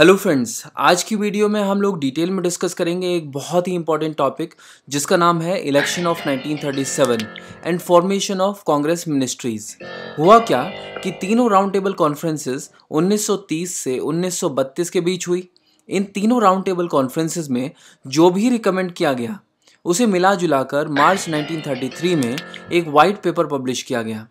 hello friends आज की video में हम लोग डिटेल में डिस्कस करेंगे एक बहुत ही इंपॉर्टेंट टॉपिक जिसका नाम है election of 1937 and formation of Congress ministries हुआ क्या कि तीनों राउंड टेबल कॉन्फ्रेंसेस 1930 से 1932 के बीच हुई इन तीनों राउंड टेबल कॉन्फ्रेंसेस में जो भी रिकमेंड किया गया उसे मिला जुलाकर मार्च 1933 में एक वाइट पेपर पब्लिश किया गया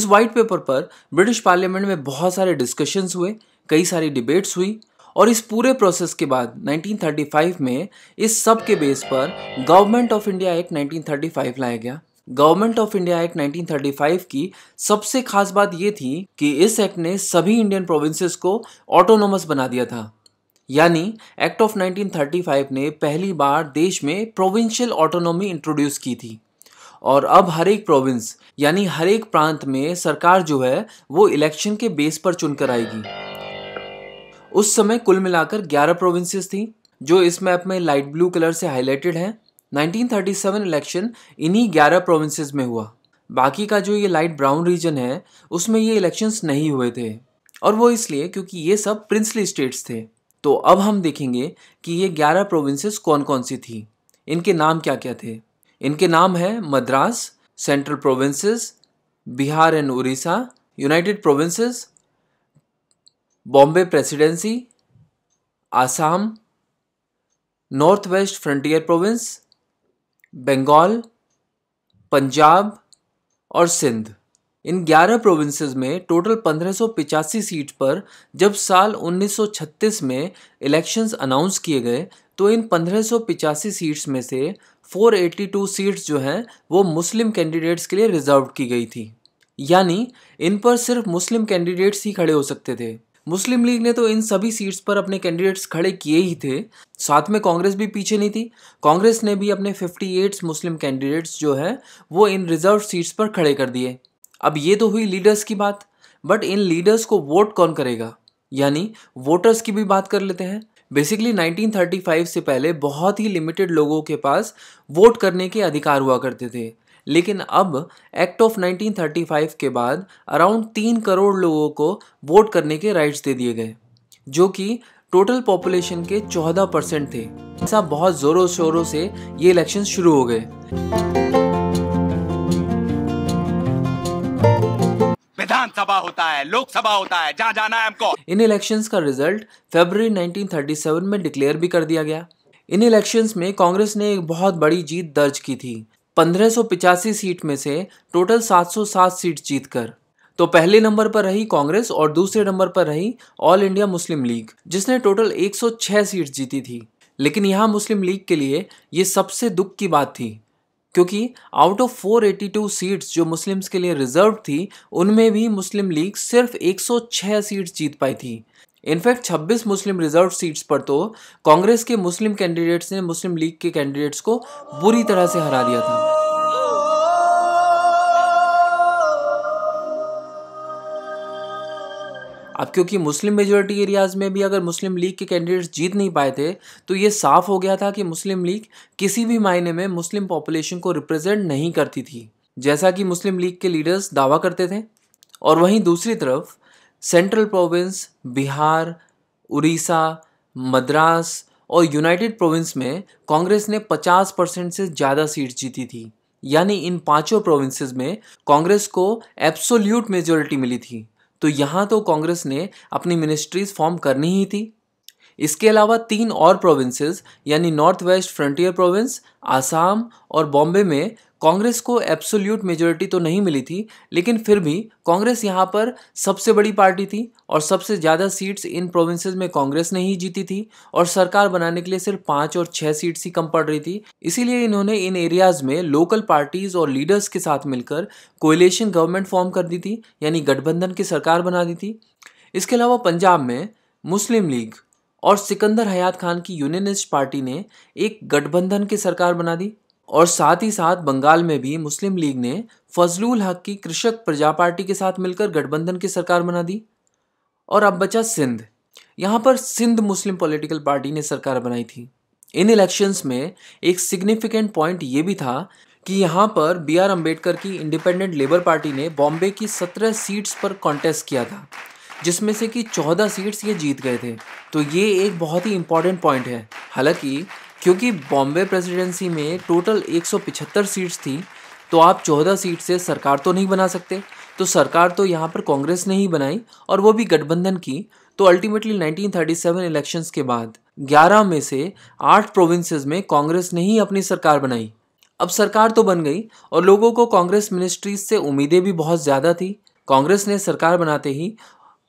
इस वाइट पेपर पर ब्रिटिश पार्लियामेंट में बहुत सारे डिस्कशंस हुए कई सारी डिबेट्स हुई और इस पूरे प्रोसेस के बाद 1935 में इस सब के बेस पर गवर्नमेंट ऑफ इंडिया एक्ट 1935 लाया गया गवर्नमेंट ऑफ इंडिया एक्ट 1935 की सबसे खास बात ये थी कि इस एक्ट ने सभी इंडियन प्रोविंसेस को ऑटोनोमस बना दिया था यानी एक्ट ऑफ 1935 ने पहली बार देश में प्रोविंशियल ऑटोनॉमी इंट्रोड्यूस की थी और अब हर एक प्रोविंस यानी हर एक प्रांत में सरकार जो है वो इलेक्शन के बेस पर चुनकर आएगी उस समय कुल मिलाकर 11 प्रोविंसेस थी जो इस मैप में लाइट ब्लू कलर से हाईलाइटेड हैं 1937 इलेक्शन इन्हीं 11 प्रोविंसेस में हुआ बाकी का जो ये लाइट ब्राउन रीजन है उसमें ये इलेक्शंस नहीं हुए थे और वो इसलिए क्योंकि ये सब प्रिंसली स्टेट्स थे तो अब हम देखेंगे कि ये 11 प्रोविंसेस कौन कौन सी थी इनके नाम क्या क्या थे इनके नाम है Madras Central Provinces Bihar and Orissa United Provinces Bombay Presidency Assam North West Frontier Province Bengal Punjab और सिंध इन 11 प्रोविंसेस में टोटल पंद्रह सीट पर जब साल 1936 में इलेक्शंस अनाउंस किए गए तो इन पंद्रह सीट्स में से 482 सीट्स जो हैं वो मुस्लिम कैंडिडेट्स के लिए रिजर्व की गई थी यानी इन पर सिर्फ मुस्लिम कैंडिडेट्स ही खड़े हो सकते थे मुस्लिम लीग ने तो इन सभी सीट्स पर अपने कैंडिडेट्स खड़े किए ही थे साथ में कांग्रेस भी पीछे नहीं थी कांग्रेस ने भी अपने 58 मुस्लिम कैंडिडेट्स जो है वो इन रिजर्व सीट्स पर खड़े कर दिए अब ये तो हुई लीडर्स की बात बट इन लीडर्स को वोट कौन करेगा यानी वोटर्स की भी बात कर लेते हैं बेसिकली 1935 से पहले बहुत ही लिमिटेड लोगों के पास वोट करने के अधिकार हुआ करते थे लेकिन अब एक्ट ऑफ 1935 के बाद अराउंड तीन करोड़ लोगों को वोट करने के राइट्स दे दिए गए जो कि टोटल पॉपुलेशन के 14 परसेंट थे ऐसा बहुत ज़ोरों शोरों से ये इलेक्शन शुरू हो गए विधानसभा होता है लोकसभा होता है जहां जाना है हमको इन इलेक्शंस का रिजल्ट फरवरी 1937 में डिक्लेयर भी कर दिया गया इन इलेक्शंस में कांग्रेस ने एक बहुत बड़ी जीत दर्ज की थी पंद्रह सीट में से टोटल 707 सीट जीतकर तो पहले नंबर पर रही कांग्रेस और दूसरे नंबर पर रही ऑल इंडिया मुस्लिम लीग जिसने टोटल 106 सीट जीती थी लेकिन यहाँ मुस्लिम लीग के लिए ये सबसे दुख की बात थी क्योंकि आउट ऑफ 482 सीट्स जो मुस्लिम्स के लिए रिजर्व थी उनमें भी मुस्लिम लीग सिर्फ 106 सीट जीत पाई थी इनफैक्ट 26 मुस्लिम रिजर्व सीट्स पर तो कांग्रेस के मुस्लिम कैंडिडेट्स ने मुस्लिम लीग के कैंडिडेट्स को बुरी तरह से हरा दिया था अब क्योंकि मुस्लिम मेजोरिटी एरियाज़ में भी अगर मुस्लिम लीग के कैंडिडेट्स जीत नहीं पाए थे तो ये साफ हो गया था कि मुस्लिम लीग किसी भी मायने में मुस्लिम पॉपुलेशन को रिप्रेजेंट नहीं करती थी जैसा कि मुस्लिम लीग के लीडर्स दावा करते थे और वहीं दूसरी तरफ सेंट्रल प्रोविंस बिहार उड़ीसा मद्रास और यूनाइटेड प्रोविंस में कांग्रेस ने 50 परसेंट से ज़्यादा सीट जीती थी यानी इन पांचों प्रोविंसेस में कांग्रेस को एब्सोल्यूट मेजोरिटी मिली थी तो यहाँ तो कांग्रेस ने अपनी मिनिस्ट्रीज फॉर्म करनी ही थी इसके अलावा तीन और प्रोविंसेस यानी North West Frontier Province Assam और बॉम्बे में कांग्रेस को एब्सोल्यूट मेजोरिटी तो नहीं मिली थी लेकिन फिर भी कांग्रेस यहाँ पर सबसे बड़ी पार्टी थी और सबसे ज़्यादा सीट्स इन प्रोविंसेस में कांग्रेस ने ही जीती थी और सरकार बनाने के लिए सिर्फ पाँच और छः सीट्स ही कम पड़ रही थी इसीलिए इन्होंने इन एरियाज़ में लोकल पार्टीज़ और लीडर्स के साथ मिलकर कोलेशन गवर्नमेंट फॉर्म कर दी थी यानी गठबंधन की सरकार बना दी थी इसके अलावा पंजाब में मुस्लिम लीग और सिकंदर हयात खान की यूनियनिस्ट पार्टी ने एक गठबंधन की सरकार बना दी और साथ ही साथ बंगाल में भी मुस्लिम लीग ने फजलुल हक की कृषक प्रजा पार्टी के साथ मिलकर गठबंधन की सरकार बना दी और अब बचा सिंध यहाँ पर सिंध मुस्लिम पॉलिटिकल पार्टी ने सरकार बनाई थी इन इलेक्शंस में एक सिग्निफिकेंट पॉइंट ये भी था कि यहाँ पर बी आर अम्बेडकर की इंडिपेंडेंट लेबर पार्टी ने बॉम्बे की सत्रह सीट्स पर कॉन्टेस्ट किया था जिसमें से कि चौदह सीट्स ये जीत गए थे तो ये एक बहुत ही इम्पॉर्टेंट पॉइंट है हालांकि क्योंकि बॉम्बे प्रेसिडेंसी में टोटल 175 सीट्स थी तो आप 14 सीट से सरकार तो नहीं बना सकते तो सरकार तो यहाँ पर कांग्रेस ने ही बनाई और वो भी गठबंधन की तो अल्टीमेटली 1937 इलेक्शंस के बाद 11 में से 8 प्रोविंसेस में कांग्रेस ने ही अपनी सरकार बनाई अब सरकार तो बन गई और लोगों को कांग्रेस मिनिस्ट्रीज से उम्मीदें भी बहुत ज़्यादा थी कांग्रेस ने सरकार बनाते ही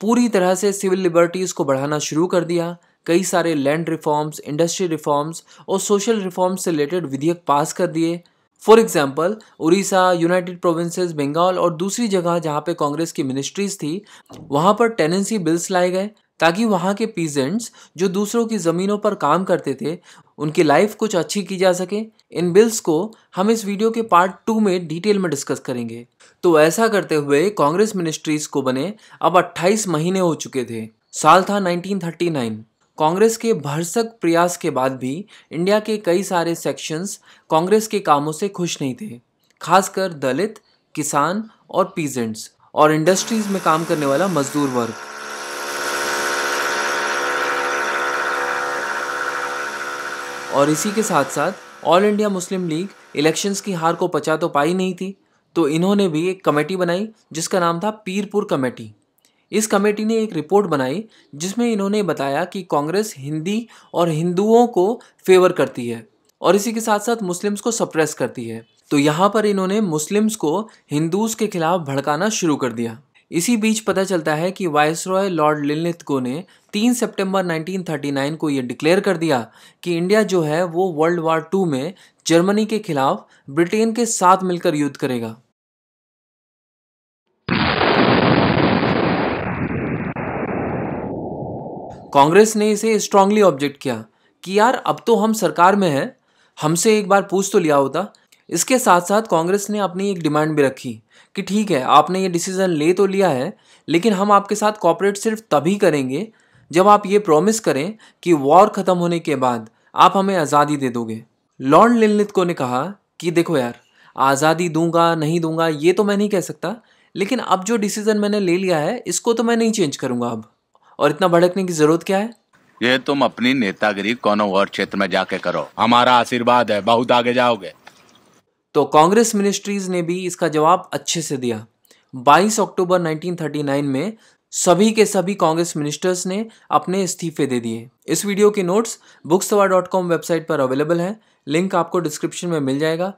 पूरी तरह से सिविल लिबर्टीज़ को बढ़ाना शुरू कर दिया कई सारे लैंड रिफॉर्म्स इंडस्ट्री रिफॉर्म्स और सोशल रिफॉर्म्स से रिलेटेड विधेयक पास कर दिए for example Orissa United Provinces Bengal और दूसरी जगह जहाँ पे कांग्रेस की मिनिस्ट्रीज थी वहाँ पर टेनेंसी बिल्स लाए गए ताकि वहाँ के पीजेंट्स जो दूसरों की ज़मीनों पर काम करते थे उनकी लाइफ कुछ अच्छी की जा सके इन बिल्स को हम इस वीडियो के पार्ट टू में डिटेल में डिस्कस करेंगे तो ऐसा करते हुए कांग्रेस मिनिस्ट्रीज को बने अब 28 महीने हो चुके थे साल था 1939 कांग्रेस के भरसक प्रयास के बाद भी इंडिया के कई सारे सेक्शंस कांग्रेस के कामों से खुश नहीं थे खासकर दलित किसान और पीजेंट्स और इंडस्ट्रीज में काम करने वाला मजदूर वर्ग और इसी के साथ साथ All India Muslim League elections की हार को पचा तो पाई नहीं थी तो इन्होंने भी एक कमेटी बनाई जिसका नाम था पीरपुर कमेटी इस कमेटी ने एक रिपोर्ट बनाई जिसमें इन्होंने बताया कि कांग्रेस हिंदी और हिंदुओं को फेवर करती है और इसी के साथ साथ मुस्लिम्स को सप्रेस करती है तो यहाँ पर इन्होंने मुस्लिम्स को हिंदूज के खिलाफ भड़काना शुरू कर दिया इसी बीच पता चलता है कि वायस रॉय लॉर्ड लिलिथ को ने 3 सितंबर 1939 को यह डिक्लेयर कर दिया कि इंडिया जो है वो वर्ल्ड वार टू में जर्मनी के खिलाफ ब्रिटेन के साथ मिलकर युद्ध करेगा कांग्रेस ने इसे स्ट्रांगली ऑब्जेक्ट किया कि यार अब तो हम सरकार में हैं हमसे एक बार पूछ तो लिया होता इसके साथ साथ कांग्रेस ने अपनी एक डिमांड भी रखी कि ठीक है आपने ये डिसीज़न ले तो लिया है लेकिन हम आपके साथ कॉपरेट सिर्फ तभी करेंगे जब आप ये प्रॉमिस करें कि वॉर ख़त्म होने के बाद आप हमें आज़ादी दे दोगे लॉर्ड लिलित को ने कहा कि देखो यार आज़ादी दूंगा नहीं दूंगा ये तो मैं नहीं कह सकता लेकिन अब जो डिसीज़न मैंने ले लिया है इसको तो मैं नहीं चेंज करूँगा अब और इतना भड़कने की जरूरत क्या है ये तुम अपनी नेतागिरी कोनो और क्षेत्र में जाके करो हमारा आशीर्वाद है बहुत आगे जाओगे तो कांग्रेस मिनिस्ट्रीज ने भी इसका जवाब अच्छे से दिया 22 अक्टूबर 1939 में सभी के सभी कांग्रेस मिनिस्टर्स ने अपने इस्तीफे दे दिए इस वीडियो के नोट्स बुक्सवा वेबसाइट पर अवेलेबल हैं लिंक आपको डिस्क्रिप्शन में मिल जाएगा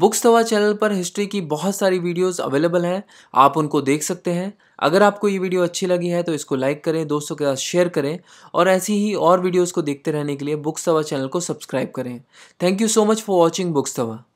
बुक्स तवा चैनल पर हिस्ट्री की बहुत सारी वीडियोस अवेलेबल हैं आप उनको देख सकते हैं अगर आपको ये वीडियो अच्छी लगी है तो इसको लाइक करें दोस्तों के साथ शेयर करें और ऐसी ही और वीडियोस को देखते रहने के लिए बुक्स तवा चैनल को सब्सक्राइब करें thank you so much for watching Books Tawa